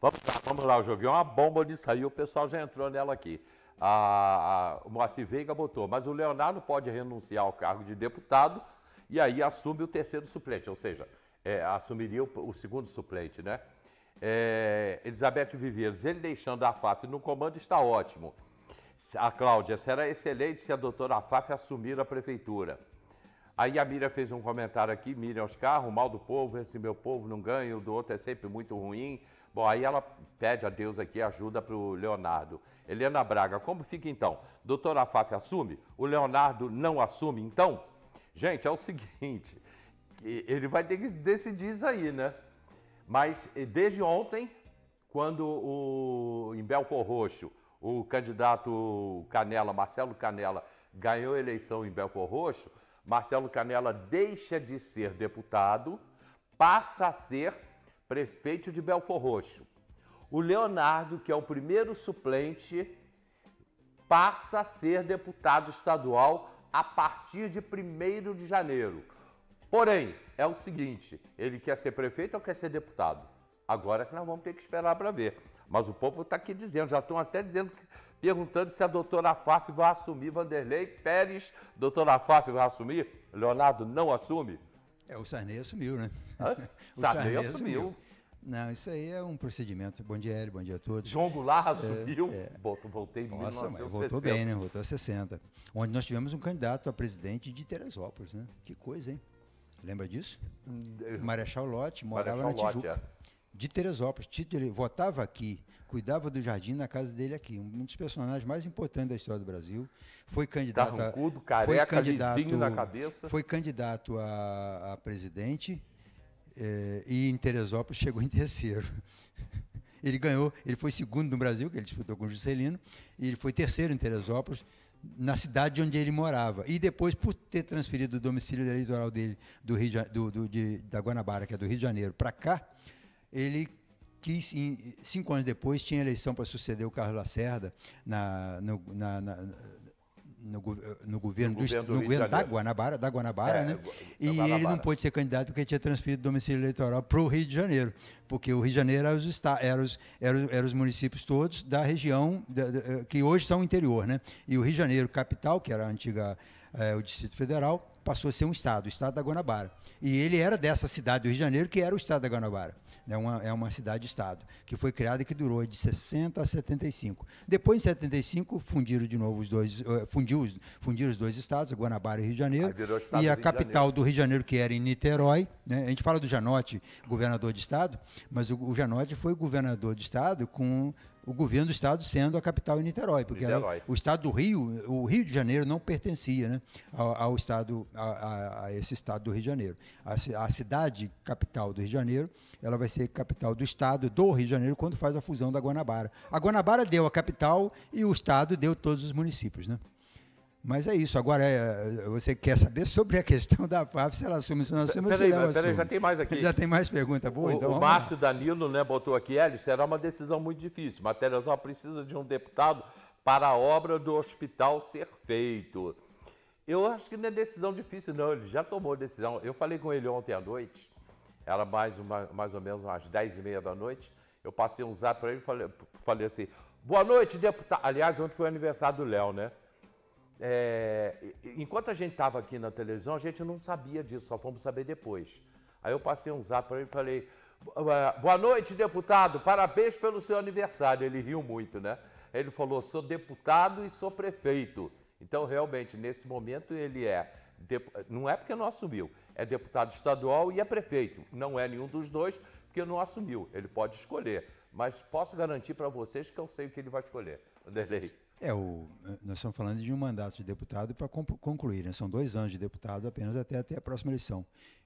Vamos lá, vamos lá, eu joguei é uma bomba nisso aí, o pessoal já entrou nela aqui. A, a, o Moacir Veiga botou, mas o Leonardo pode renunciar ao cargo de deputado e aí assume o terceiro suplente, ou seja, é, assumiria o, o, segundo suplente, né? É, Elizabeth Viveiros, ele deixando a FAF no comando está ótimo. A Cláudia, será excelente se a doutora FAF assumir a prefeitura. Aí a Miriam fez um comentário aqui, Miriam Oscar, o mal do povo, esse meu povo não ganha, o do outro é sempre muito ruim, Bom, aí ela pede a Deus aqui ajuda para o Leonardo. Helena Braga, como fica então? Doutora Fáfia assume? O Leonardo não assume então? Gente, é o seguinte, ele vai ter que decidir isso aí, né? Mas desde ontem, quando o, em Belfor Roxo, o candidato Canela, Marcelo Canela, ganhou a eleição em Belfor Roxo, Marcelo Canela deixa de ser deputado, passa a ser prefeito de Belfor Roxo. O Leonardo, que é o primeiro suplente, passa a ser deputado estadual a partir de 1 de janeiro. Porém, é o seguinte: ele quer ser prefeito ou quer ser deputado? Agora que nós vamos ter que esperar para ver. Mas o povo está aqui dizendo, já estão até dizendo, perguntando se a doutora Faf vai assumir Vanderlei Pérez. Doutora Faf vai assumir? Leonardo não assume? É, o Sarney assumiu, né? Hã? o Sarney, Sarney assumiu. assumiu. Não, isso aí é um procedimento. Bom dia, Hélio, bom dia a todos. João Goulart é, assumiu, é, é. voltei em Nossa, mas voltou bem, né? Voltou a 60. Onde nós tivemos um candidato a presidente de Teresópolis, né? Que coisa, hein? Lembra disso? Hum, Marechal Lote morava Marechal na Tijuca. é de Teresópolis. Tito ele votava aqui, cuidava do jardim na casa dele aqui. Um dos personagens mais importantes da história do Brasil. Foi candidato Carrancudo, careca, foi candidato, na cabeça. Foi candidato a, a presidente é, e em Teresópolis chegou em terceiro. Ele ganhou, ele foi segundo no Brasil, que ele disputou com o Juscelino, e ele foi terceiro em Teresópolis na cidade onde ele morava. E depois, por ter transferido o domicílio eleitoral dele do Rio de, do, do, de, da Guanabara, que é do Rio de Janeiro, para cá, ele quis, cinco anos depois, tinha eleição para suceder o Carlos Lacerda na, no, na, na no, no, governo, no do, governo, do no governo da Guanabara, da Guanabara é, né? E Guanabara. ele não pôde ser candidato porque tinha transferido o domicílio eleitoral para o Rio de Janeiro, porque o Rio de Janeiro era os, era os, era, era os municípios todos da região da, da, que hoje são o interior, né? E o Rio de Janeiro, capital, que era a antiga é, o Distrito Federal, passou a ser um estado, o estado da Guanabara. E ele era dessa cidade do Rio de Janeiro, que era o estado da Guanabara. É uma, é uma cidade-estado, que foi criada e que durou de 60 a 75. Depois, em 75, fundiram de novo os dois, eh, fundiu, fundiram os dois estados, Guanabara e Rio de Janeiro. E a do capital do Rio de Janeiro, que era em Niterói. Né? A gente fala do Janote, governador de estado, mas o, o Janote foi governador de estado com o governo do estado sendo a capital em Niterói, porque Niterói. o estado do Rio, o Rio de Janeiro não pertencia né, ao, ao estado, a, a, a, esse estado do Rio de Janeiro. A, a, cidade capital do Rio de Janeiro, ela vai ser capital do estado do Rio de Janeiro quando faz a fusão da Guanabara. A Guanabara deu a capital e o estado deu todos os municípios, né? Mas é isso. Agora, é, você quer saber sobre a questão da FAF, se ela assume, se não assume, peraí, se não peraí, já tem mais aqui. Já tem mais pergunta boa, o, então. O Márcio lá. Danilo né, botou aqui, Hélio, será uma decisão muito difícil. Matéria precisa de um deputado para a obra do hospital ser feito. Eu acho que não é decisão difícil, não. Ele já tomou decisão. Eu falei com ele ontem à noite, era mais, uma, mais ou menos umas 10 e meia da noite. Eu passei um zap para ele e falei, falei assim, boa noite, deputado. Aliás, ontem foi o aniversário do Léo, né? É, enquanto a gente estava aqui na televisão, a gente não sabia disso, só fomos saber depois. Aí eu passei um zap para ele e falei: eh, Boa noite, deputado, parabéns pelo seu aniversário. Ele riu muito, né? Ele falou: Sou deputado e sou prefeito. Então, realmente, nesse momento, ele é. Não é porque não assumiu, é deputado estadual e é prefeito. Não é nenhum dos dois, porque não assumiu. Ele pode escolher. Mas posso garantir para vocês que eu sei o que ele vai escolher. Anderlei. É, o, nós estamos falando de um mandato de deputado para concluir, né? são dois anos de deputado apenas até, até a próxima eleição.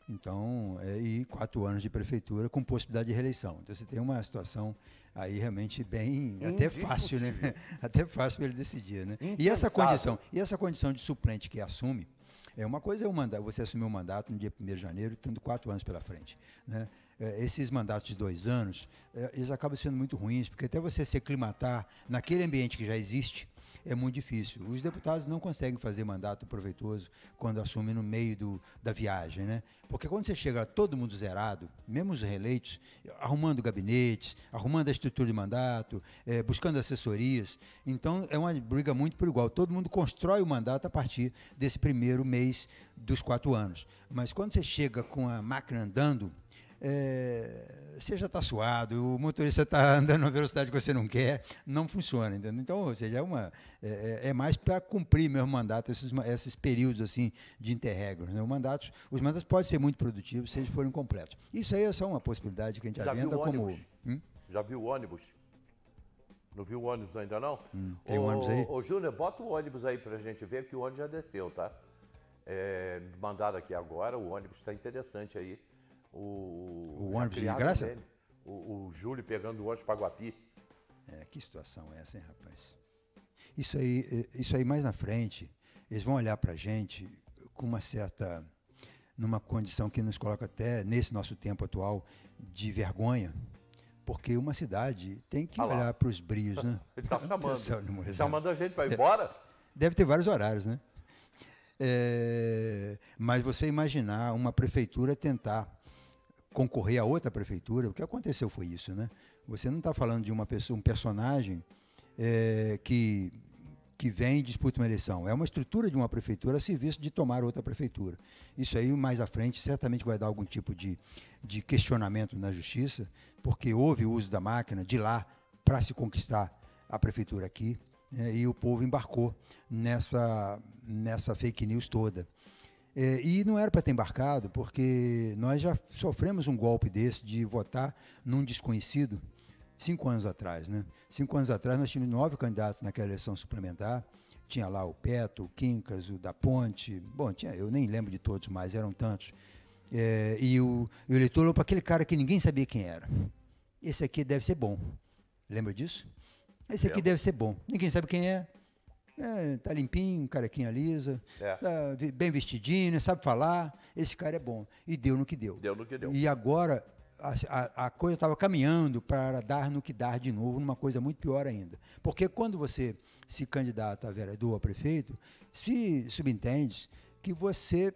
Então, é, e quatro anos de prefeitura com possibilidade de reeleição. Então você tem uma situação aí realmente bem até fácil, né? até fácil para ele decidir, né? E essa condição, e essa condição de suplente que assume, é uma coisa é um mandato, você assumir um mandato no dia 1 de janeiro, tendo quatro anos pela frente. Né? É, esses mandatos de dois anos, é, eles acabam sendo muito ruins, porque até você se aclimatar naquele ambiente que já existe, é muito difícil. Os deputados não conseguem fazer mandato proveitoso quando assumem no meio do, da viagem, né? Porque quando você chega todo mundo zerado, mesmo os reeleitos, arrumando gabinetes, arrumando a estrutura de mandato, é, buscando assessorias, então é uma briga muito por igual. Todo mundo constrói o mandato a partir desse primeiro mês dos quatro anos. Mas quando você chega com a máquina andando, é, você já está suado, o motorista está andando a velocidade que você não quer, não funciona, entendeu? Então, ou seja, é, uma, é, é, é mais para cumprir meu mandato, esses, esses períodos assim de interregos. Né? mandato os mandatos podem ser muito produtivos se eles forem completos. Isso aí é só uma possibilidade que a gente já aventa como. Hum? Já viu o ônibus? Não viu o ônibus ainda não? Hum, tem ônibus aí? Ô, Júnior, bota o ônibus aí para a gente ver, que o ônibus já desceu, tá? É, mandaram aqui agora, o ônibus está interessante aí o, o ônibus de graça? Dele, o, o, Júlio pegando o ônibus para Guapi. É, que situação é essa, hein, rapaz? Isso aí, é, isso aí mais na frente, eles vão olhar para a gente com uma certa. numa condição que nos coloca até, nesse nosso tempo atual, de vergonha. Porque uma cidade tem que ah olhar para os brios, né? Ele está chamando. Está chamando a gente para ir é, embora? Deve ter vários horários, né? É, mas você imaginar uma prefeitura tentar concorrer a outra prefeitura. O que aconteceu foi isso, né? Você não está falando de uma pessoa, um personagem é, que que vem e disputa uma eleição. É uma estrutura de uma prefeitura a serviço de tomar outra prefeitura. Isso aí, mais à frente, certamente vai dar algum tipo de, de questionamento na justiça, porque houve o uso da máquina de lá para se conquistar a prefeitura aqui, né, e o povo embarcou nessa, nessa fake news toda. É, e não era para ter embarcado, porque nós já sofremos um golpe desse de votar num desconhecido cinco anos atrás. Né? Cinco anos atrás nós tínhamos nove candidatos naquela eleição suplementar. Tinha lá o Peto, o Quincas, o da Ponte. Bom, tinha, eu nem lembro de todos mais, eram tantos. É, e o, o eleitor olhou para aquele cara que ninguém sabia quem era. Esse aqui deve ser bom. Lembra disso? Esse aqui é. deve ser bom. Ninguém sabe quem é, é, tá limpinho, carequinha lisa, é. tá bem vestidinho, né, sabe falar. Esse cara é bom. E deu no que deu. Deu no que deu. E agora a, a, a coisa estava caminhando para dar no que dar de novo, numa coisa muito pior ainda. Porque quando você se candidata a vereador, a prefeito, se subentende que você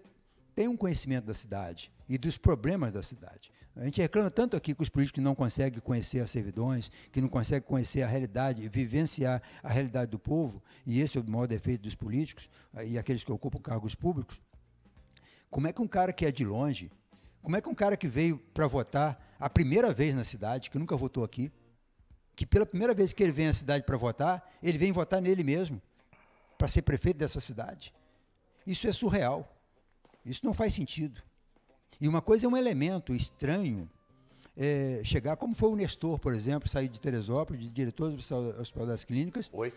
tem um conhecimento da cidade e dos problemas da cidade. A gente reclama tanto aqui que os políticos não conseguem conhecer as servidões, que não conseguem conhecer a realidade, vivenciar a realidade do povo, e esse é o maior defeito dos políticos ah, e aqueles que ocupam cargos públicos. Como é que um cara que é de longe, como é que um cara que veio para votar a primeira vez na cidade, que nunca votou aqui, que pela primeira vez que ele vem à cidade para votar, ele vem votar nele mesmo, para ser prefeito dessa cidade? Isso é surreal. Isso não faz sentido. E uma coisa é um elemento estranho é, chegar, como foi o Nestor, por exemplo, sair de Teresópolis, de diretor do Hospital das Clínicas. Oi.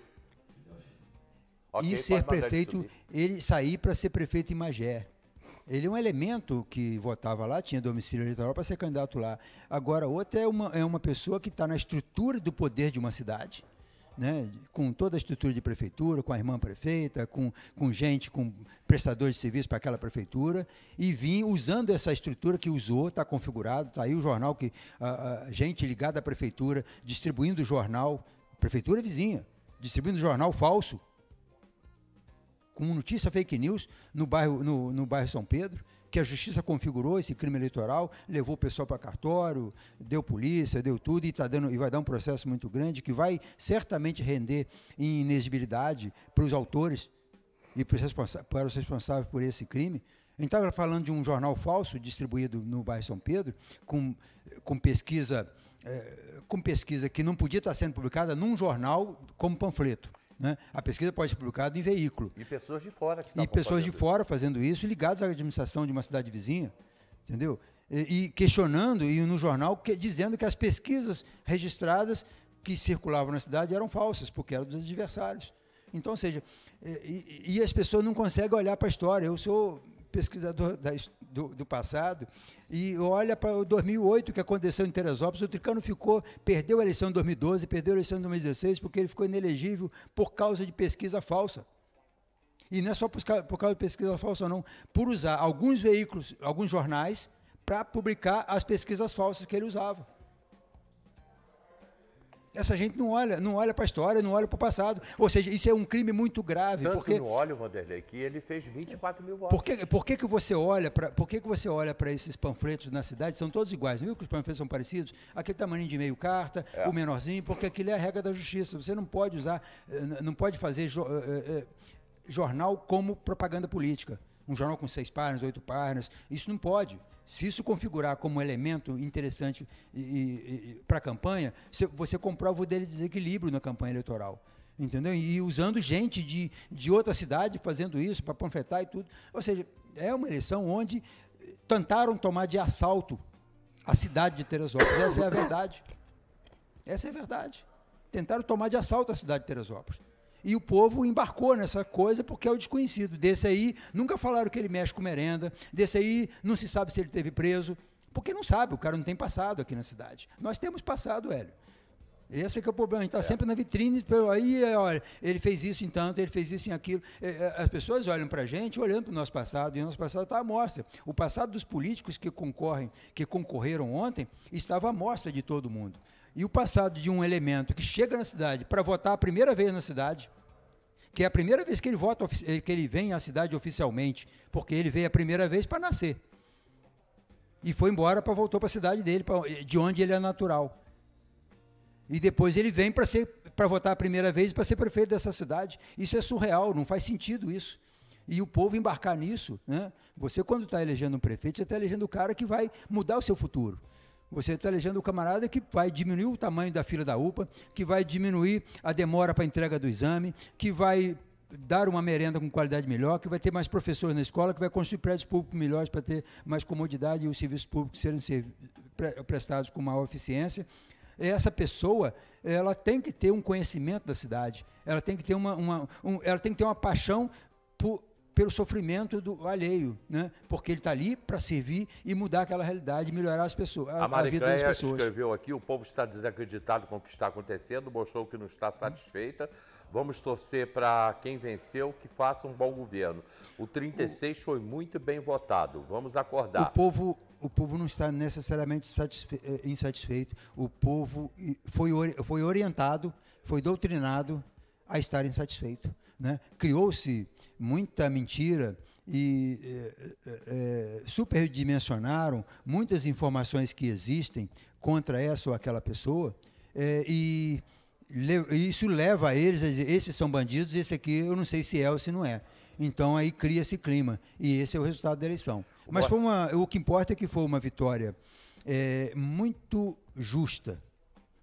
e ser prefeito, ele sair para ser prefeito em Magé. Ele é um elemento que votava lá, tinha domicílio eleitoral para ser candidato lá. Agora, outra é uma, é uma pessoa que está na estrutura do poder de uma cidade né, com toda a estrutura de prefeitura, com a irmã prefeita, com, com gente, com prestadores de serviço para aquela prefeitura, e vim usando essa estrutura que usou, está configurado, está aí o jornal que a, a gente ligada à prefeitura, distribuindo o jornal, prefeitura é vizinha, distribuindo jornal falso, com notícia fake news no bairro, no, no bairro São Pedro que a justiça configurou esse crime eleitoral, levou o pessoal para cartório, deu polícia, deu tudo e, tá dando, e vai dar um processo muito grande que vai certamente render em inexibilidade para os autores e para os responsáveis por esse crime. A gente estava falando de um jornal falso distribuído no bairro São Pedro, com, com pesquisa. É, com pesquisa que não podia estar tá sendo publicada num jornal como panfleto. Né? A pesquisa pode ser publicada em veículo. E pessoas de fora que E pessoas de fora fazendo isso, ligadas à administração de uma cidade vizinha, entendeu? E, e questionando, e no jornal, que, dizendo que as pesquisas registradas que circulavam na cidade eram falsas, porque eram dos adversários. Então, ou seja, e, e as pessoas não conseguem olhar para a história. Eu sou pesquisador da, do, do, passado, e olha para o 2008 que aconteceu em Teresópolis, o Tricano ficou, perdeu a eleição em 2012, perdeu a eleição em 2016, porque ele ficou inelegível por causa de pesquisa falsa. E não é só por, por causa de pesquisa falsa, não, por usar alguns veículos, alguns jornais, para publicar as pesquisas falsas que ele usava. Essa gente não olha, não olha para a história, não olha para o passado. Ou seja, isso é um crime muito grave. Tanto porque não olha, Vanderlei, que ele fez 24 mil votos. Por que, por que, que você olha para por que, que você olha para esses panfletos na cidade? São todos iguais. viu que os panfletos são parecidos? Aquele tamanho de meio carta, é. o menorzinho, porque aquilo é a regra da justiça. Você não pode usar, eh, não pode fazer eh, eh, jornal como propaganda política. Um jornal com seis páginas, oito páginas, isso não pode. Se isso configurar como um elemento interessante para a campanha, você comprova o desequilíbrio na campanha eleitoral. Entendeu? E usando gente de, de outra cidade fazendo isso para panfletar e tudo. Ou seja, é uma eleição onde tentaram tomar de assalto a cidade de Teresópolis. Essa é a verdade. Essa é a verdade. Tentaram tomar de assalto a cidade de Teresópolis. E o povo embarcou nessa coisa porque é o desconhecido. Desse aí, nunca falaram que ele mexe com merenda. Desse aí, não se sabe se ele teve preso. Porque não sabe, o cara não tem passado aqui na cidade. Nós temos passado, Hélio. Esse é que é o problema. A gente está é. sempre na vitrine. Tipo, aí, é, olha, ele fez isso em tanto, ele fez isso em aquilo. É, é, as pessoas olham para a gente olhando para o nosso passado, e o nosso passado está à mostra. O passado dos políticos que concorrem, que concorreram ontem, estava à mostra de todo mundo e o passado de um elemento que chega na cidade para votar a primeira vez na cidade, que é a primeira vez que ele vota, eh, que ele vem à cidade oficialmente, porque ele veio a primeira vez para nascer. E foi embora para voltou para a cidade dele, pra, eh, de onde ele é natural. E depois ele vem para ser para votar a primeira vez para ser prefeito dessa cidade. Isso é surreal, não faz sentido isso. E o povo embarcar nisso, né? Você quando está elegendo um prefeito, você está elegendo o cara que vai mudar o seu futuro. Você está elegendo o camarada que vai diminuir o tamanho da fila da UPA, que vai diminuir a demora para a entrega do exame, que vai dar uma merenda com qualidade melhor, que vai ter mais professores na escola, que vai construir prédios públicos melhores para ter mais comodidade e os serviços públicos serem prestados com maior eficiência. Essa pessoa, ela tem que ter um conhecimento da cidade, ela tem que ter uma, uma um, ela tem que ter uma paixão por pelo sofrimento do alheio, né? Porque ele está ali para servir e mudar aquela realidade, melhorar as pessoas, a, a, a vida das pessoas. escreveu aqui, o povo está desacreditado com o que está acontecendo, mostrou que não está satisfeita. Vamos torcer para quem venceu que faça um bom governo. O 36 o, foi muito bem votado. Vamos acordar. O povo, o povo não está necessariamente eh, insatisfeito. O povo foi, foi orientado, foi doutrinado a estar insatisfeito. Né? Criou-se muita mentira e é, é, superdimensionaram muitas informações que existem contra essa ou aquela pessoa é, e le, isso leva a eles a dizer, esses são bandidos, esse aqui eu não sei se é ou se não é. Então aí cria esse clima e esse é o resultado da eleição. Mas uma, o que importa é que foi uma vitória muito justa,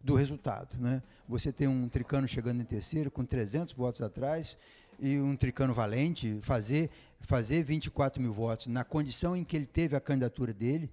do resultado. Né? Você tem um tricano chegando em terceiro com 300 votos atrás e um tricano valente fazer, fazer 24 mil votos na condição em que ele teve a candidatura dele,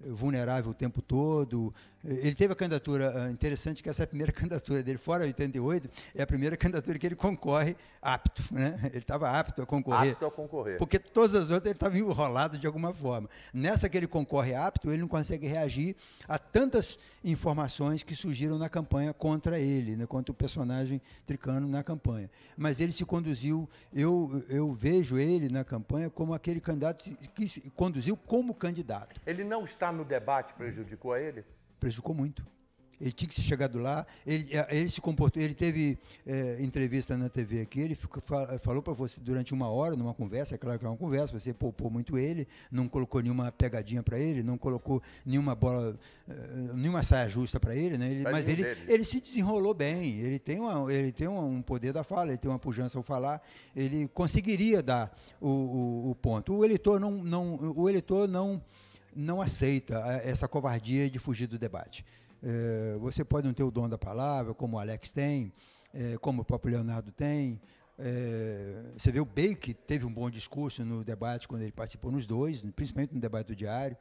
vulnerável o tempo todo, ele teve a candidatura, ah, interessante que essa é a primeira candidatura dele, fora 88, é a primeira candidatura que ele concorre apto. Né? Ele estava apto a concorrer. Apto a concorrer. Porque todas as outras ele estava enrolado de alguma forma. Nessa que ele concorre apto, ele não consegue reagir a tantas informações que surgiram na campanha contra ele, né? contra o personagem tricano na campanha. Mas ele se conduziu, eu, eu vejo ele na campanha como aquele candidato que se conduziu como candidato. Ele não está no debate, prejudicou a ele? prejudicou muito. Ele tinha que se chegado lá, ele, eh, ele se comportou, ele teve é, entrevista na TV aqui, ele ficou, falou para você durante uma hora, numa conversa, é claro que é uma conversa, você poupou muito ele, não colocou nenhuma pegadinha para ele, não colocou nenhuma bola, eh, nenhuma saia justa para ele, né? Ele, mas ele, ele se desenrolou bem, ele tem, uma, ele tem uma, um poder da fala, ele tem uma pujança ao falar, ele conseguiria dar o, o, o ponto. O eleitor não, não, o eleitor não não aceita é, essa covardia de fugir do debate. É, você pode não ter o dom da palavra, como o Alex tem, é, como o próprio Leonardo tem. você vê o Bake teve um bom discurso no debate quando ele participou nos dois, principalmente no debate do diário,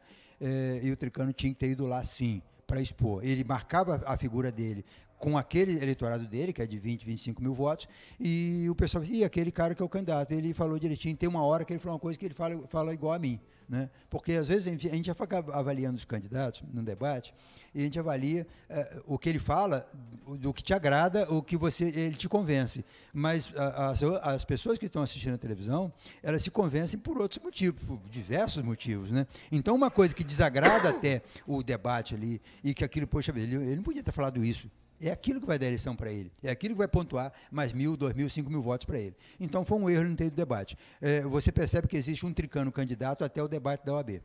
e o Tricano tinha que ter ido lá sim para expor. Ele marcava a figura dele com aquele eleitorado dele, que é de 20, 25 mil votos, e o pessoal disse, e aquele cara que é o candidato, ele falou direitinho, tem uma hora que ele falou uma coisa que ele fala, fala igual a mim. Né? Porque às vezes a gente já fica avaliando os candidatos num debate, e a gente avalia eh, o que ele fala, o, que te agrada, o que você ele te convence. Mas a, a, as pessoas que estão assistindo a televisão, elas se convencem por outros motivos, por diversos motivos. Né? Então uma coisa que desagrada até o debate ali, e que aquilo, poxa, ele, ele não podia ter falado isso é aquilo que vai dar eleição para ele. É aquilo que vai pontuar mais mil, dois mil, cinco mil votos para ele. Então foi um erro no ter do debate. É, você percebe que existe um tricano candidato até o debate da OAB.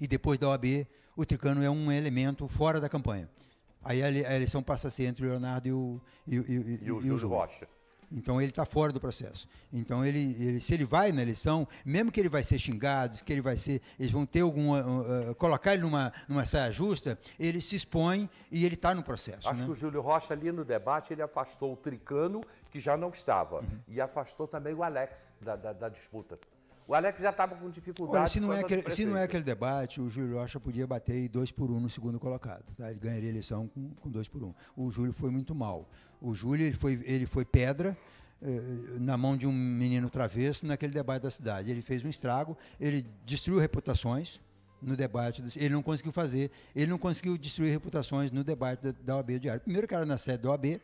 E depois da OAB, o tricano é um elemento fora da campanha. Aí a eleição passa a ser entre o Leonardo e o, e, e, e, e o Júlio Rocha. Então ele está fora do processo. Então ele, ele, se ele vai na eleição, mesmo que ele vai ser xingado, que ele vai ser, eles vão ter alguma uh, uh, colocar ele numa, numa saia justa, ele se expõe e ele está no processo. Acho né? que o Júlio Rocha ali no debate ele afastou o Tricano que já não estava uhum. e afastou também o Alex da, da, da disputa. O Alex já estava com dificuldade. Olha, se, não é aquele, se não é aquele debate, o Júlio Rocha podia bater 2 por 1 um no segundo colocado. Tá? Ele ganharia a eleição com 2 por 1. Um. O Júlio foi muito mal. O Júlio ele foi, ele foi pedra eh, na mão de um menino travesso naquele debate da cidade. Ele fez um estrago, ele destruiu reputações no debate, ele não conseguiu fazer, ele não conseguiu destruir reputações no debate da, da OAB diário. Primeiro cara na sede da OAB,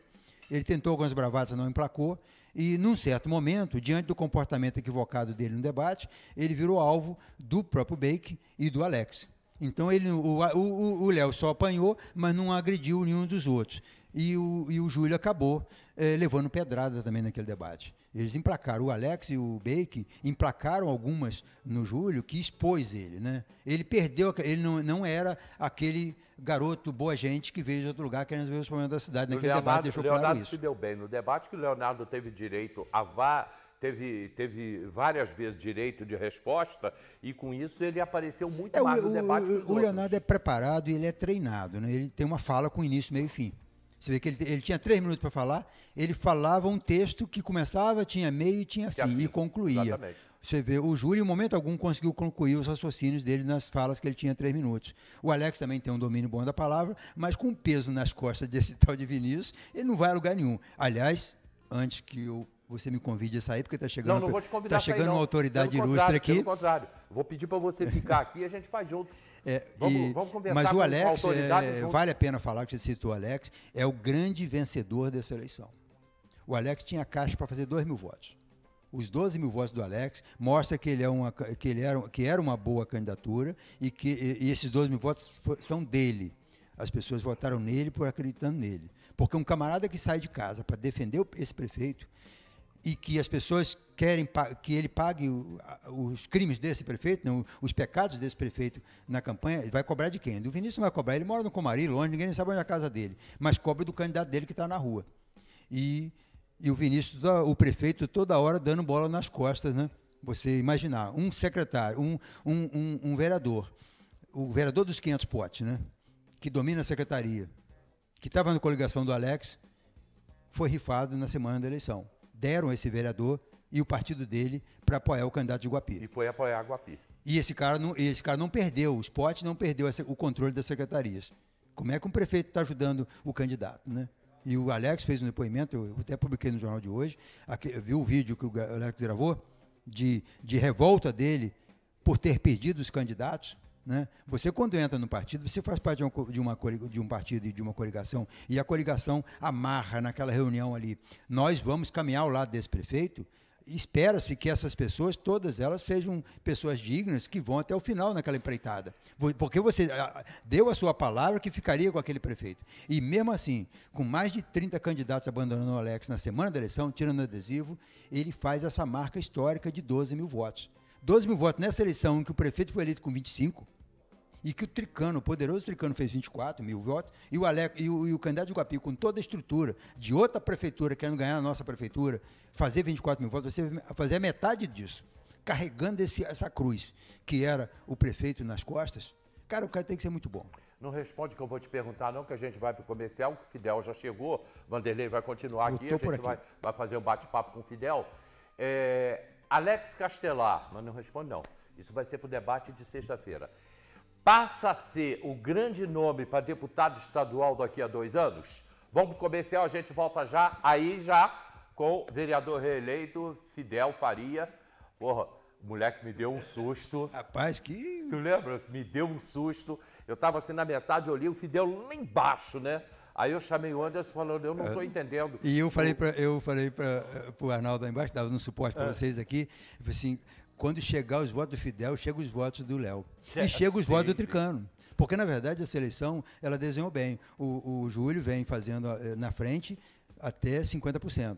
ele tentou algumas bravatas, não emplacou, e, num certo momento, diante do comportamento equivocado dele no debate, ele virou alvo do próprio Bake e do Alex. Então ele, o Léo só apanhou, mas não agrediu nenhum dos outros. E o, e o Júlio acabou eh, levando pedrada também naquele debate. Eles emplacaram, o Alex e o Bake emplacaram algumas no Júlio que expôs ele, né? Ele perdeu, ele não, não era aquele garoto boa gente que veio de outro lugar querendo ver os problemas da cidade. Naquele Leonardo, debate deixou Leonardo claro isso. se deu bem. No debate que o Leonardo teve direito a vá, teve, teve várias vezes direito de resposta e com isso ele apareceu muito é, mais o, no debate. O, o Leonardo é preparado e ele é treinado, né? Ele tem uma fala com início, meio e fim. Você vê que ele, ele tinha três minutos para falar, ele falava um texto que começava, tinha meio e tinha fim, e concluía. Exatamente. Você vê, o Júlio, em momento algum, conseguiu concluir os raciocínios dele nas falas que ele tinha três minutos. O Alex também tem um domínio bom da palavra, mas com peso nas costas desse tal de Vinícius, ele não vai a lugar nenhum. Aliás, antes que eu você me convide a sair, porque está chegando, não, não vou te convidar Está chegando uma autoridade ilustre aqui. Pelo contrário, vou pedir para você ficar aqui e a gente faz junto. É, vamos, e, vamos conversar mas o Alex, é, vale a pena falar que você citou o Alex, é o grande vencedor dessa eleição. O Alex tinha caixa para fazer 2 mil votos. Os 12 mil votos do Alex mostra que ele, é uma, que ele era, que era uma boa candidatura e que e esses 12 mil votos são dele. As pessoas votaram nele por acreditando nele. Porque um camarada que sai de casa para defender esse prefeito, e que as pessoas querem que ele pague os crimes desse prefeito, não, né, os pecados desse prefeito na campanha, ele vai cobrar de quem? Do Vinícius vai cobrar. Ele mora no Comari, longe, ninguém sabe onde é a casa dele, mas cobra do candidato dele que está na rua. E, e o Vinícius, o prefeito, toda hora dando bola nas costas, né? Você imaginar, um secretário, um, um, um, um vereador, o vereador dos 500 potes, né? Que domina a secretaria, que estava na coligação do Alex, foi rifado na semana da eleição deram esse vereador e o partido dele para apoiar o candidato de Guapi. E foi apoiar Guapi. E esse cara não, esse cara não perdeu, o esporte não perdeu o controle das secretarias. Como é que um prefeito está ajudando o candidato, né? E o Alex fez um depoimento, eu até publiquei no jornal de hoje, aqui, viu o vídeo que o Alex gravou, de, de revolta dele por ter perdido os candidatos, né? Você, quando entra no partido, você faz parte de, uma, de, uma, de um partido e de uma coligação, e a coligação amarra naquela reunião ali. Nós vamos caminhar ao lado desse prefeito, espera-se que essas pessoas, todas elas, sejam pessoas dignas que vão até o final naquela empreitada. Porque você deu a sua palavra que ficaria com aquele prefeito. E mesmo assim, com mais de 30 candidatos abandonando o Alex na semana da eleição, tirando adesivo, ele faz essa marca histórica de 12 mil votos. 12 mil votos nessa eleição em que o prefeito foi eleito com 25 e que o Tricano, o poderoso Tricano, fez 24 mil votos, e o, Aleco, e o, e o candidato de Guapi, com toda a estrutura de outra prefeitura querendo ganhar a nossa prefeitura, fazer 24 mil votos, você fazer metade disso, carregando esse, essa cruz que era o prefeito nas costas, cara, o cara tem que ser muito bom. Não responde que eu vou te perguntar, não, que a gente vai para o comercial, o Fidel já chegou, Vanderlei vai continuar aqui, a gente aqui. Vai, vai, fazer um bate-papo com o Fidel. É, Alex Castelar, mas não responde não. Isso vai ser para o debate de sexta-feira passa a ser o grande nome para deputado estadual daqui a dois anos? Vamos para o comercial, a gente volta já, aí já, com o vereador reeleito Fidel Faria. Porra, moleque me deu um susto. Rapaz, que. Tu lembra? Me deu um susto. Eu estava assim na metade, olhei o Fidel lá embaixo, né? Aí eu chamei o Anderson falando, eu não estou é. entendendo. E eu falei para eu falei para eh, o Arnaldo lá embaixo, estava no suporte para é. vocês aqui, eu falei assim, quando chegar os votos do Fidel, chegam os votos do Léo. E é chegam os sim, votos do Tricano. Porque, na verdade, a seleção, ela desenhou bem. O, o Júlio vem fazendo eh, na frente até 50%.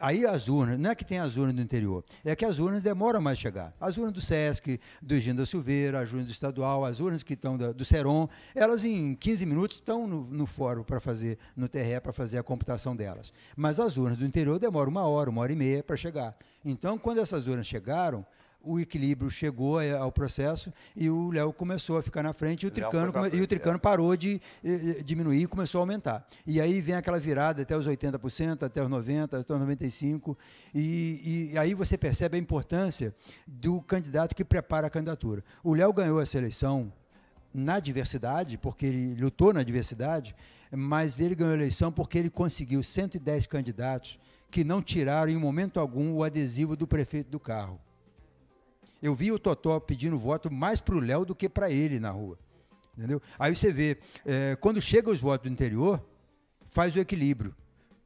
Aí as urnas, não é que tem as urnas do interior, é que as urnas demoram mais a chegar. As urnas do SESC, do Ginda Silveira, as urnas do estadual, as urnas que estão da, do Seron, elas em 15 minutos estão no, no fórum para fazer, no TRE para fazer a computação delas. Mas as urnas do interior demoram uma hora, uma hora e meia para chegar. Então, quando essas urnas chegaram, o equilíbrio chegou é, ao processo e o Léo começou a ficar na frente e o Tricano, come, frente, e o tricano é. parou de eh, eh, diminuir e começou a aumentar. E aí vem aquela virada até os 80%, até os 90%, até os 95%. E, e aí você percebe a importância do candidato que prepara a candidatura. O Léo ganhou essa eleição na diversidade, porque ele lutou na diversidade, mas ele ganhou a eleição porque ele conseguiu 110 candidatos que não tiraram em momento algum o adesivo do prefeito do carro. Eu vi o Totó pedindo voto mais para o Léo do que para ele na rua. Entendeu? Aí você vê, é, quando chega os votos do interior, faz o equilíbrio.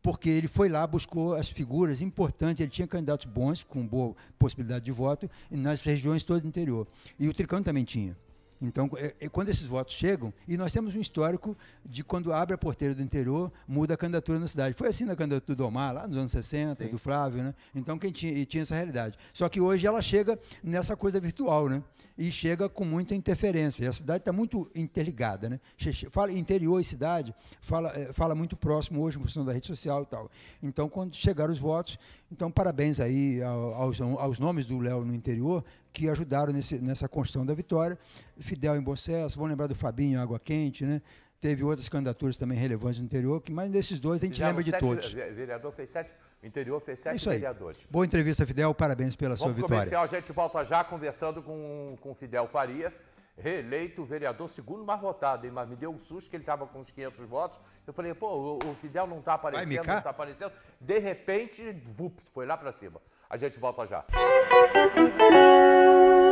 Porque ele foi lá, buscou as figuras importantes, ele tinha candidatos bons, com boa possibilidade de voto, nas regiões todas do interior. E o Tricano também tinha. Então, é, é, quando esses votos chegam, e nós temos um histórico de quando abre a porteira do interior, muda a candidatura na cidade. Foi assim na candidatura do Omar, lá nos anos 60, Sim. do Flávio, né? Então, quem tinha, tinha essa realidade. Só que hoje ela chega nessa coisa virtual, né? E chega com muita interferência. E a cidade está muito interligada, né? Fala interior e cidade, fala, é, fala muito próximo hoje em função da rede social e tal. Então, quando chegaram os votos, então, parabéns aí aos, aos nomes do Léo no interior, que ajudaram nesse, nessa construção da vitória. Fidel em Bom vamos lembrar do Fabinho Água Quente, né? Teve outras candidaturas também relevantes no interior, que, mas desses dois a gente lembra de sete, todos. Vereador fez sete, o interior fez é sete é isso aí. vereadores. Boa entrevista, Fidel. Parabéns pela Vamos sua vitória. Comercial, a gente volta já conversando com, com o Fidel Faria reeleito vereador, segundo mais votado, mas me deu um susto que ele estava com uns 500 votos. Eu falei, pô, o, Fidel não está aparecendo, não está aparecendo. De repente, vup, foi lá para cima. A gente volta já. Música